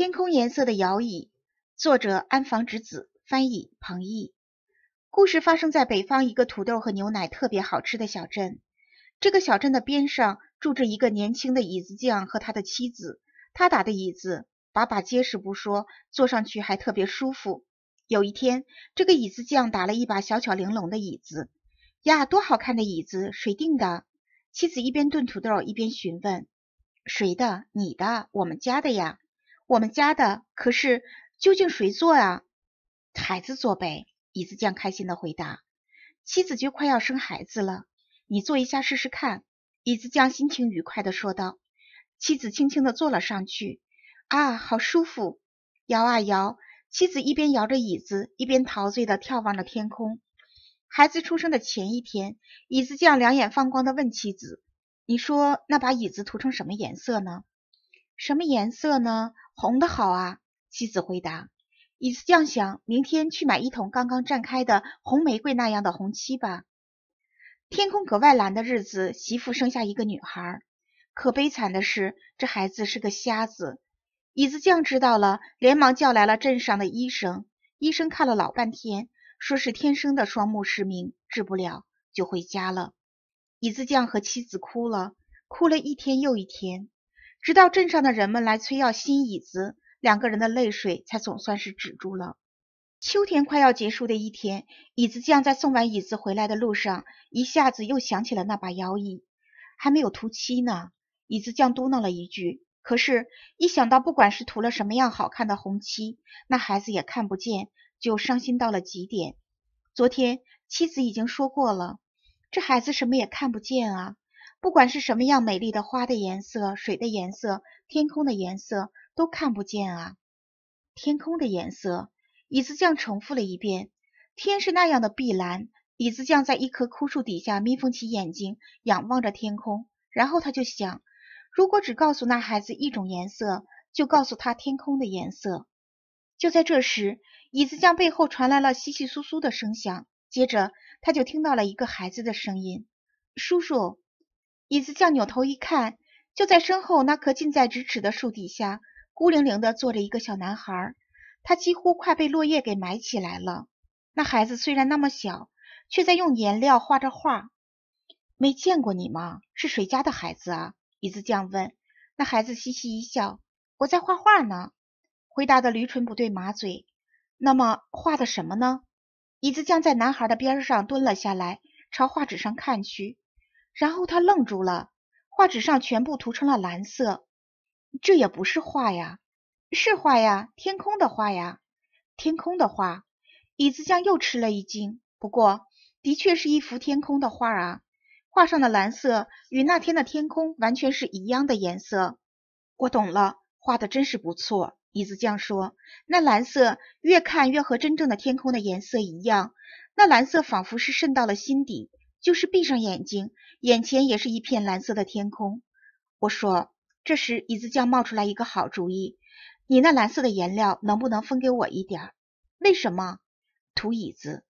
天空颜色的摇椅，作者安房直子，翻译彭懿。故事发生在北方一个土豆和牛奶特别好吃的小镇。这个小镇的边上住着一个年轻的椅子匠和他的妻子。他打的椅子把把结实不说，坐上去还特别舒服。有一天，这个椅子匠打了一把小巧玲珑的椅子，呀，多好看的椅子！谁订的？妻子一边炖土豆一边询问：“谁的？你的？我们家的呀。”我们家的可是，究竟谁坐啊？孩子坐呗！椅子匠开心的回答。妻子就快要生孩子了，你坐一下试试看。椅子匠心情愉快地说道。妻子轻轻地坐了上去，啊，好舒服！摇啊摇，妻子一边摇着椅子，一边陶醉地眺望着天空。孩子出生的前一天，椅子匠两眼放光地问妻子：“你说那把椅子涂成什么颜色呢？什么颜色呢？”红的好啊，妻子回答。椅子匠想，明天去买一桶刚刚绽开的红玫瑰那样的红漆吧。天空格外蓝的日子，媳妇生下一个女孩。可悲惨的是，这孩子是个瞎子。椅子匠知道了，连忙叫来了镇上的医生。医生看了老半天，说是天生的双目失明，治不了，就回家了。椅子匠和妻子哭了，哭了一天又一天。直到镇上的人们来催要新椅子，两个人的泪水才总算是止住了。秋天快要结束的一天，椅子匠在送完椅子回来的路上，一下子又想起了那把摇椅，还没有涂漆呢。椅子匠嘟囔了一句，可是，一想到不管是涂了什么样好看的红漆，那孩子也看不见，就伤心到了极点。昨天妻子已经说过了，这孩子什么也看不见啊。不管是什么样美丽的花的颜色、水的颜色、天空的颜色，都看不见啊！天空的颜色，椅子匠重复了一遍。天是那样的碧蓝。椅子匠在一棵枯树底下眯缝起眼睛，仰望着天空。然后他就想，如果只告诉那孩子一种颜色，就告诉他天空的颜色。就在这时，椅子匠背后传来了窸窸窣窣的声响，接着他就听到了一个孩子的声音：“叔叔。”椅子匠扭头一看，就在身后那棵近在咫尺的树底下，孤零零地坐着一个小男孩。他几乎快被落叶给埋起来了。那孩子虽然那么小，却在用颜料画着画。没见过你吗？是谁家的孩子啊？椅子匠问。那孩子嘻嘻一笑：“我在画画呢。”回答的驴唇不对马嘴。那么画的什么呢？椅子匠在男孩的边上蹲了下来，朝画纸上看去。然后他愣住了，画纸上全部涂成了蓝色，这也不是画呀，是画呀，天空的画呀，天空的画。椅子匠又吃了一惊，不过的确是一幅天空的画啊，画上的蓝色与那天的天空完全是一样的颜色。我懂了，画的真是不错。椅子匠说，那蓝色越看越和真正的天空的颜色一样，那蓝色仿佛是渗到了心底。就是闭上眼睛，眼前也是一片蓝色的天空。我说，这时椅子匠冒出来一个好主意，你那蓝色的颜料能不能分给我一点儿？为什么涂椅子？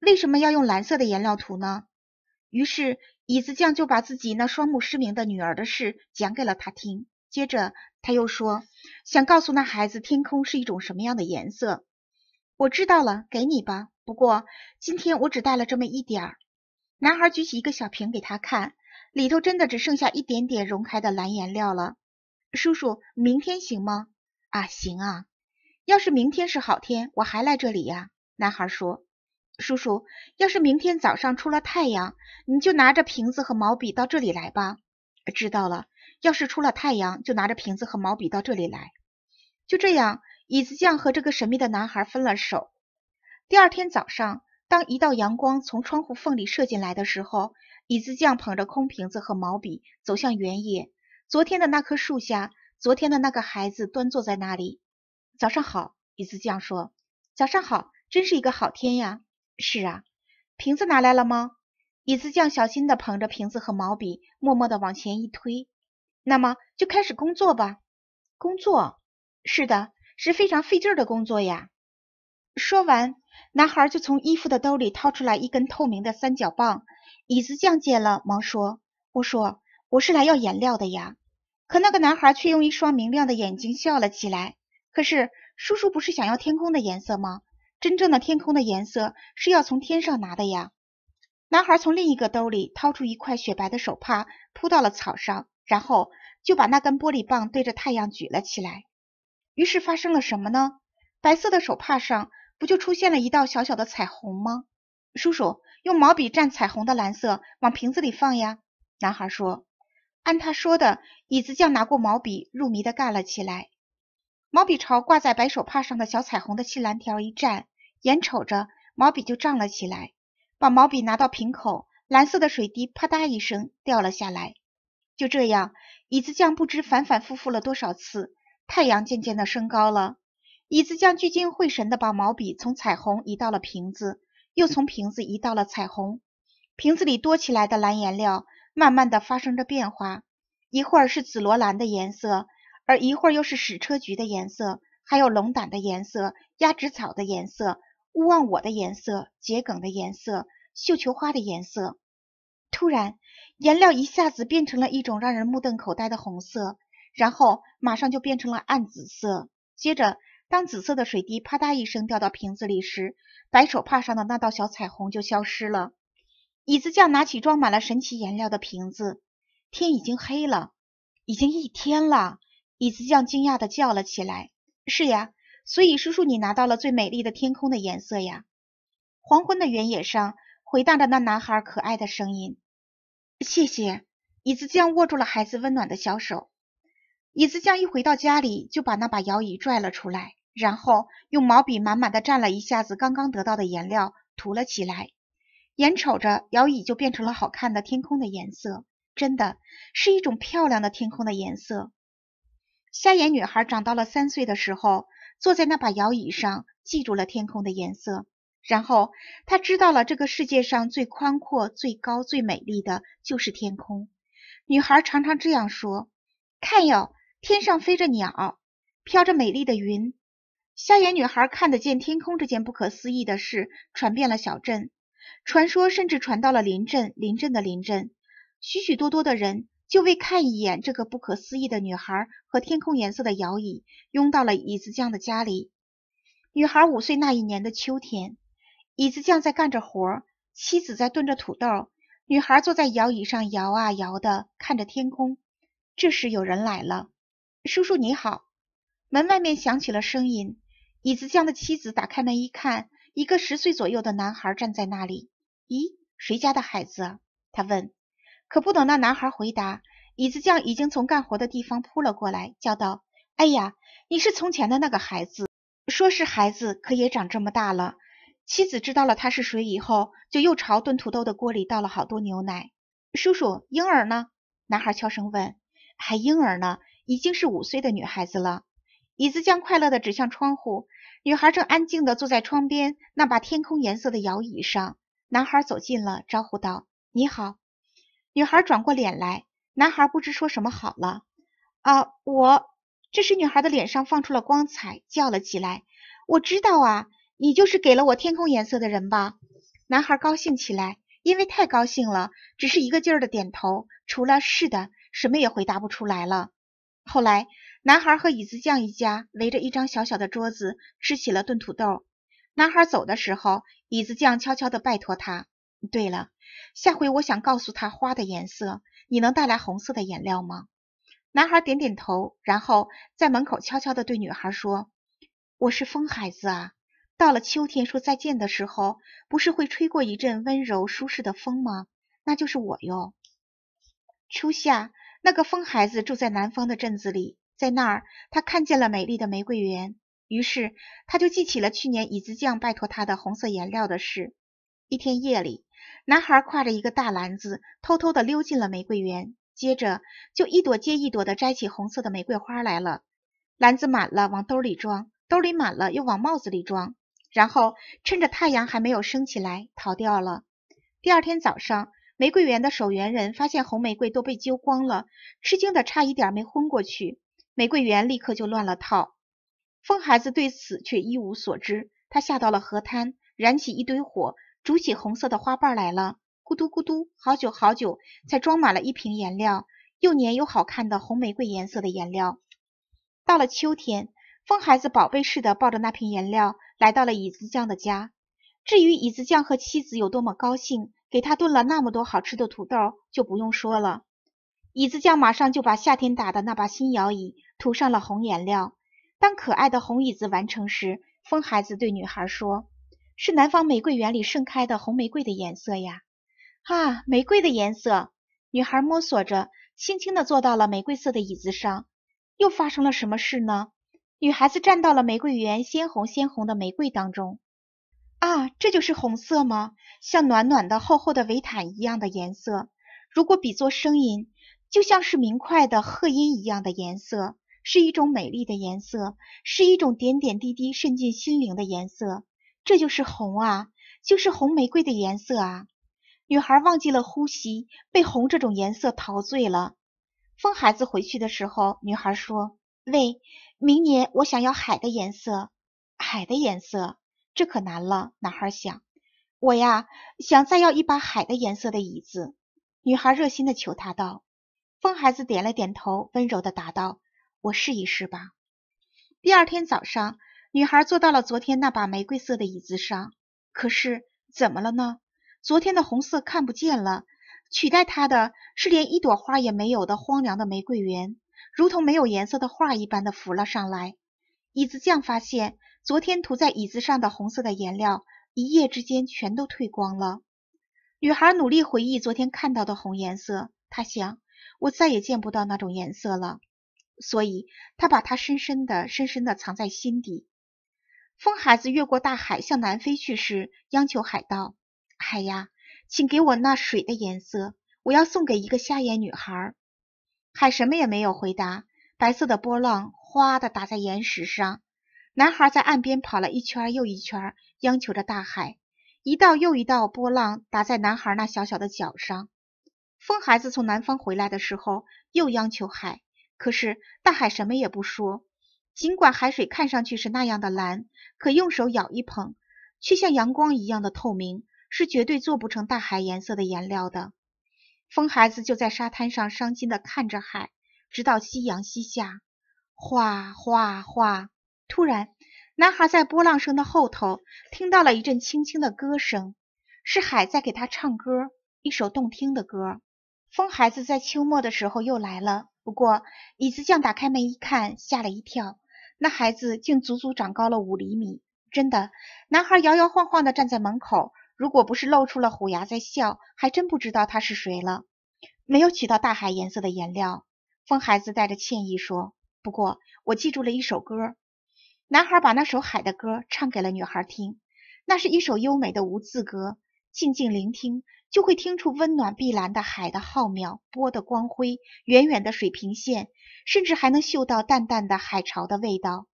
为什么要用蓝色的颜料涂呢？于是椅子匠就把自己那双目失明的女儿的事讲给了他听。接着他又说，想告诉那孩子天空是一种什么样的颜色。我知道了，给你吧。不过今天我只带了这么一点儿。男孩举起一个小瓶给他看，里头真的只剩下一点点融开的蓝颜料了。叔叔，明天行吗？啊，行啊。要是明天是好天，我还来这里呀。男孩说。叔叔，要是明天早上出了太阳，你就拿着瓶子和毛笔到这里来吧。知道了。要是出了太阳，就拿着瓶子和毛笔到这里来。就这样，椅子匠和这个神秘的男孩分了手。第二天早上。当一道阳光从窗户缝里射进来的时候，椅子匠捧着空瓶子和毛笔走向原野。昨天的那棵树下，昨天的那个孩子端坐在那里。早上好，椅子匠说。早上好，真是一个好天呀。是啊，瓶子拿来了吗？椅子匠小心地捧着瓶子和毛笔，默默地往前一推。那么就开始工作吧。工作？是的，是非常费劲的工作呀。说完。男孩就从衣服的兜里掏出来一根透明的三角棒，椅子降解了，忙说：“我说我是来要颜料的呀。”可那个男孩却用一双明亮的眼睛笑了起来。可是叔叔不是想要天空的颜色吗？真正的天空的颜色是要从天上拿的呀。男孩从另一个兜里掏出一块雪白的手帕，铺到了草上，然后就把那根玻璃棒对着太阳举了起来。于是发生了什么呢？白色的手帕上。不就出现了一道小小的彩虹吗？叔叔用毛笔蘸彩虹的蓝色往瓶子里放呀。男孩说。按他说的，椅子匠拿过毛笔，入迷地干了起来。毛笔朝挂在白手帕上的小彩虹的细蓝条一蘸，眼瞅着毛笔就胀了起来。把毛笔拿到瓶口，蓝色的水滴啪嗒一声掉了下来。就这样，椅子匠不知反反复复了多少次。太阳渐渐的升高了。椅子匠聚精会神地把毛笔从彩虹移到了瓶子，又从瓶子移到了彩虹。瓶子里多起来的蓝颜料慢慢地发生着变化，一会儿是紫罗兰的颜色，而一会儿又是矢车菊的颜色，还有龙胆的颜色、鸭跖草的颜色、勿忘我的颜色、桔梗的颜色、绣球花的颜色。突然，颜料一下子变成了一种让人目瞪口呆的红色，然后马上就变成了暗紫色，接着。当紫色的水滴啪嗒一声掉到瓶子里时，白手帕上的那道小彩虹就消失了。椅子匠拿起装满了神奇颜料的瓶子。天已经黑了，已经一天了。椅子匠惊讶地叫了起来：“是呀，所以叔叔，你拿到了最美丽的天空的颜色呀！”黄昏的原野上回荡着那男孩可爱的声音：“谢谢。”椅子匠握住了孩子温暖的小手。椅子匠一回到家里，就把那把摇椅拽了出来。然后用毛笔满满的蘸了一下子刚刚得到的颜料涂了起来，眼瞅着摇椅就变成了好看的天空的颜色，真的是一种漂亮的天空的颜色。瞎眼女孩长到了三岁的时候，坐在那把摇椅上，记住了天空的颜色，然后她知道了这个世界上最宽阔、最高、最美丽的就是天空。女孩常常这样说：“看哟，天上飞着鸟，飘着美丽的云。”瞎眼女孩看得见天空，这件不可思议的事传遍了小镇，传说甚至传到了邻镇，邻镇的邻镇，许许多多的人就为看一眼这个不可思议的女孩和天空颜色的摇椅，拥到了椅子匠的家里。女孩五岁那一年的秋天，椅子匠在干着活，妻子在炖着土豆，女孩坐在摇椅上摇啊摇的，看着天空。这时有人来了，叔叔你好。门外面响起了声音。椅子匠的妻子打开门一看，一个十岁左右的男孩站在那里。咦，谁家的孩子？他问。可不等那男孩回答，椅子匠已经从干活的地方扑了过来，叫道：“哎呀，你是从前的那个孩子？”说是孩子，可也长这么大了。妻子知道了他是谁以后，就又朝炖土豆的锅里倒了好多牛奶。“叔叔，婴儿呢？”男孩悄声问。“还婴儿呢？已经是五岁的女孩子了。”椅子将快乐的指向窗户，女孩正安静的坐在窗边那把天空颜色的摇椅上。男孩走近了，招呼道：“你好。”女孩转过脸来，男孩不知说什么好了。啊，我……这时女孩的脸上放出了光彩，叫了起来：“我知道啊，你就是给了我天空颜色的人吧？”男孩高兴起来，因为太高兴了，只是一个劲儿的点头，除了是的，什么也回答不出来了。后来，男孩和椅子匠一家围着一张小小的桌子吃起了炖土豆。男孩走的时候，椅子匠悄悄地拜托他：“对了，下回我想告诉他花的颜色，你能带来红色的颜料吗？”男孩点点头，然后在门口悄悄地对女孩说：“我是风孩子啊！到了秋天说再见的时候，不是会吹过一阵温柔舒适的风吗？那就是我哟，初夏。”那个疯孩子住在南方的镇子里，在那儿他看见了美丽的玫瑰园。于是他就记起了去年椅子匠拜托他的红色颜料的事。一天夜里，男孩挎着一个大篮子，偷偷地溜进了玫瑰园，接着就一朵接一朵地摘起红色的玫瑰花来了。篮子满了，往兜里装；兜里满了，又往帽子里装。然后趁着太阳还没有升起来，逃掉了。第二天早上。玫瑰园的守园人发现红玫瑰都被揪光了，吃惊的差一点没昏过去。玫瑰园立刻就乱了套。疯孩子对此却一无所知，他下到了河滩，燃起一堆火，煮起红色的花瓣来了，咕嘟咕嘟，好久好久，才装满了一瓶颜料，又黏又好看的红玫瑰颜色的颜料。到了秋天，疯孩子宝贝似的抱着那瓶颜料来到了椅子匠的家。至于椅子匠和妻子有多么高兴。给他炖了那么多好吃的土豆，就不用说了。椅子匠马上就把夏天打的那把新摇椅涂上了红颜料。当可爱的红椅子完成时，疯孩子对女孩说：“是南方玫瑰园里盛开的红玫瑰的颜色呀！”啊，玫瑰的颜色。女孩摸索着，轻轻的坐到了玫瑰色的椅子上。又发生了什么事呢？女孩子站到了玫瑰园鲜红鲜红的玫瑰当中。啊，这就是红色吗？像暖暖的、厚厚的围毯一样的颜色。如果比作声音，就像是明快的和音一样的颜色，是一种美丽的颜色，是一种点点滴滴渗进心灵的颜色。这就是红啊，就是红玫瑰的颜色啊！女孩忘记了呼吸，被红这种颜色陶醉了。风孩子回去的时候，女孩说：“喂，明年我想要海的颜色，海的颜色。”这可难了，男孩想，我呀，想再要一把海的颜色的椅子。女孩热心的求他道。疯孩子点了点头，温柔的答道：“我试一试吧。”第二天早上，女孩坐到了昨天那把玫瑰色的椅子上。可是怎么了呢？昨天的红色看不见了，取代它的是连一朵花也没有的荒凉的玫瑰园，如同没有颜色的画一般的浮了上来。椅子匠发现。昨天涂在椅子上的红色的颜料，一夜之间全都褪光了。女孩努力回忆昨天看到的红颜色，她想，我再也见不到那种颜色了，所以她把它深深的、深深的藏在心底。风孩子越过大海向南飞去时，央求海盗：“海呀，请给我那水的颜色，我要送给一个瞎眼女孩。”海什么也没有回答，白色的波浪哗地打在岩石上。男孩在岸边跑了一圈又一圈，央求着大海。一道又一道波浪打在男孩那小小的脚上。疯孩子从南方回来的时候，又央求海，可是大海什么也不说。尽管海水看上去是那样的蓝，可用手舀一捧，却像阳光一样的透明，是绝对做不成大海颜色的颜料的。疯孩子就在沙滩上伤心地看着海，直到夕阳西下。哗哗哗。突然，男孩在波浪声的后头听到了一阵轻轻的歌声，是海在给他唱歌，一首动听的歌。风孩子在秋末的时候又来了，不过椅子匠打开门一看，吓了一跳，那孩子竟足足长高了五厘米，真的。男孩摇摇晃晃地站在门口，如果不是露出了虎牙在笑，还真不知道他是谁了。没有取到大海颜色的颜料，风孩子带着歉意说：“不过我记住了一首歌。”男孩把那首海的歌唱给了女孩听，那是一首优美的无字歌，静静聆听就会听出温暖碧蓝的海的浩渺，波的光辉，远远的水平线，甚至还能嗅到淡淡的海潮的味道。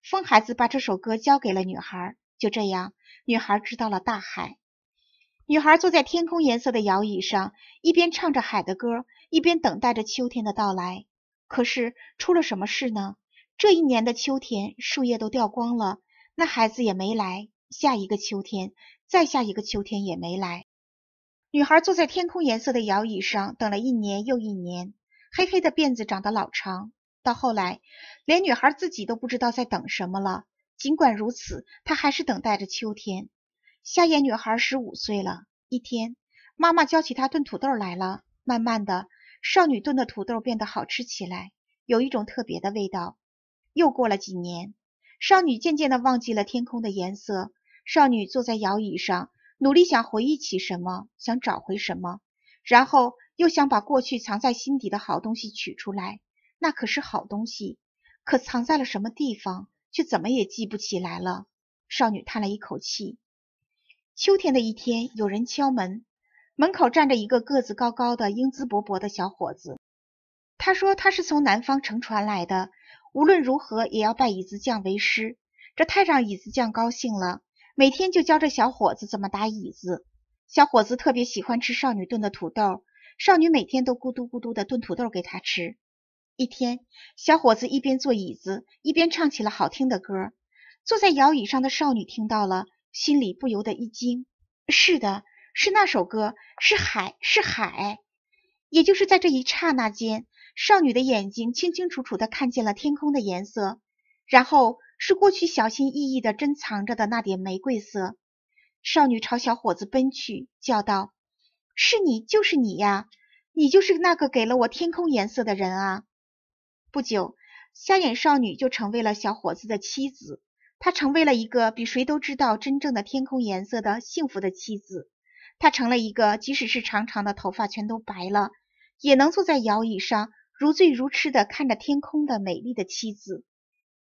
风孩子把这首歌交给了女孩，就这样，女孩知道了大海。女孩坐在天空颜色的摇椅上，一边唱着海的歌，一边等待着秋天的到来。可是出了什么事呢？这一年的秋天，树叶都掉光了，那孩子也没来。下一个秋天，再下一个秋天也没来。女孩坐在天空颜色的摇椅上，等了一年又一年，黑黑的辫子长得老长。到后来，连女孩自己都不知道在等什么了。尽管如此，她还是等待着秋天。瞎眼女孩十五岁了。一天，妈妈教起她炖土豆来了。慢慢的，少女炖的土豆变得好吃起来，有一种特别的味道。又过了几年，少女渐渐的忘记了天空的颜色。少女坐在摇椅上，努力想回忆起什么，想找回什么，然后又想把过去藏在心底的好东西取出来。那可是好东西，可藏在了什么地方，却怎么也记不起来了。少女叹了一口气。秋天的一天，有人敲门，门口站着一个个子高高的、英姿勃勃的小伙子。他说他是从南方乘船来的。无论如何也要拜椅子匠为师，这太让椅子匠高兴了。每天就教这小伙子怎么打椅子。小伙子特别喜欢吃少女炖的土豆，少女每天都咕嘟咕嘟的炖土豆给他吃。一天，小伙子一边坐椅子一边唱起了好听的歌。坐在摇椅上的少女听到了，心里不由得一惊。是的，是那首歌，是海，是海。也就是在这一刹那间。少女的眼睛清清楚楚地看见了天空的颜色，然后是过去小心翼翼地珍藏着的那点玫瑰色。少女朝小伙子奔去，叫道：“是你，就是你呀，你就是那个给了我天空颜色的人啊！”不久，瞎眼少女就成为了小伙子的妻子。她成为了一个比谁都知道真正的天空颜色的幸福的妻子。她成了一个，即使是长长的头发全都白了，也能坐在摇椅上。如醉如痴地看着天空的美丽的妻子。